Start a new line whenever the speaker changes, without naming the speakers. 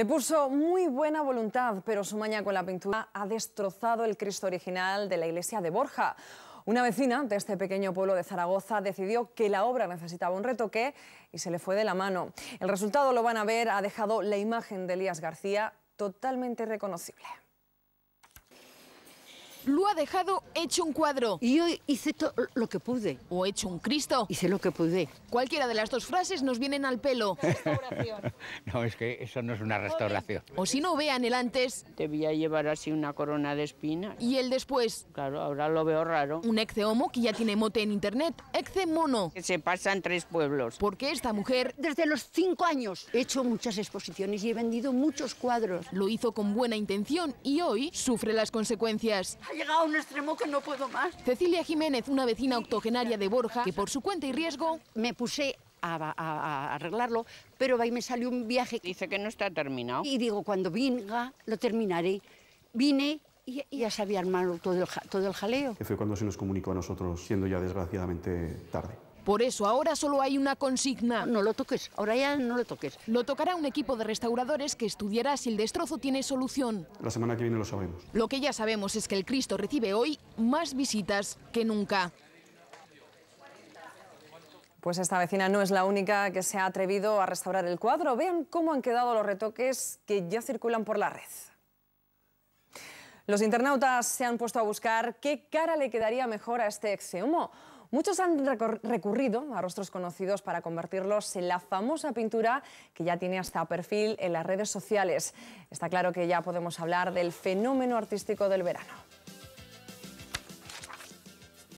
Le puso muy buena voluntad, pero su maña con la pintura ha destrozado el Cristo original de la iglesia de Borja. Una vecina de este pequeño pueblo de Zaragoza decidió que la obra necesitaba un retoque y se le fue de la mano. El resultado lo van a ver, ha dejado la imagen de Elías García totalmente reconocible
lo ha dejado hecho un cuadro. Y yo hice todo lo que pude. O hecho un Cristo. Hice lo que pude. Cualquiera de las dos frases nos vienen al pelo. no, es que eso no es una restauración. O si no, vean el antes. Debía llevar así una corona de espinas. Y el después. Claro, ahora lo veo raro. Un ex homo que ya tiene mote en internet. Exce mono. Que se pasa en tres pueblos. Porque esta mujer... Desde los cinco años he hecho muchas exposiciones y he vendido muchos cuadros. Lo hizo con buena intención y hoy sufre las consecuencias ha llegado a un extremo que no puedo más. Cecilia Jiménez, una vecina octogenaria de Borja, que por su cuenta y riesgo... Me puse a, arreglarlo, pero ahí me salió un viaje. Dice que no está terminado. Y digo, cuando venga, lo terminaré. Vine y, ya se había armado todo el, todo el jaleo.
Que fue cuando se nos comunicó a nosotros, siendo ya desgraciadamente tarde.
Por eso ahora solo hay una consigna. No lo toques, ahora ya no lo toques. Lo tocará un equipo de restauradores que estudiará si el destrozo tiene solución.
La semana que viene lo sabemos.
Lo que ya sabemos es que el Cristo recibe hoy más visitas que nunca.
Pues esta vecina no es la única que se ha atrevido a restaurar el cuadro. Vean cómo han quedado los retoques que ya circulan por la red. Los internautas se han puesto a buscar qué cara le quedaría mejor a este exceomo. Muchos han recurrido a rostros conocidos para convertirlos en la famosa pintura que ya tiene hasta perfil en las redes sociales. Está claro que ya podemos hablar del fenómeno artístico del verano.